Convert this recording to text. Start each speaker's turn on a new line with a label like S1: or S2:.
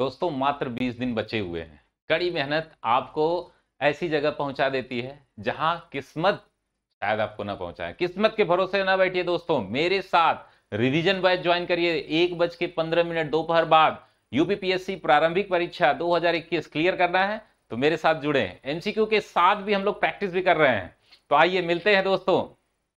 S1: दोस्तों मात्र बीस दिन बचे हुए हैं कड़ी मेहनत आपको ऐसी जगह पहुंचा देती है जहां किस्मत शायद आपको ना पहुंचाए किस्मत के भरोसे ना बैठिए दोस्तों मेरे साथ रिवीजन बैच ज्वाइन करिए एक बज के पंद्रह मिनट दोपहर बाद यूपीपीएससी प्रारंभिक परीक्षा 2021 क्लियर करना है तो मेरे साथ जुड़े एमसीक्यू के साथ भी हम लोग प्रैक्टिस भी कर रहे हैं तो आइए मिलते हैं दोस्तों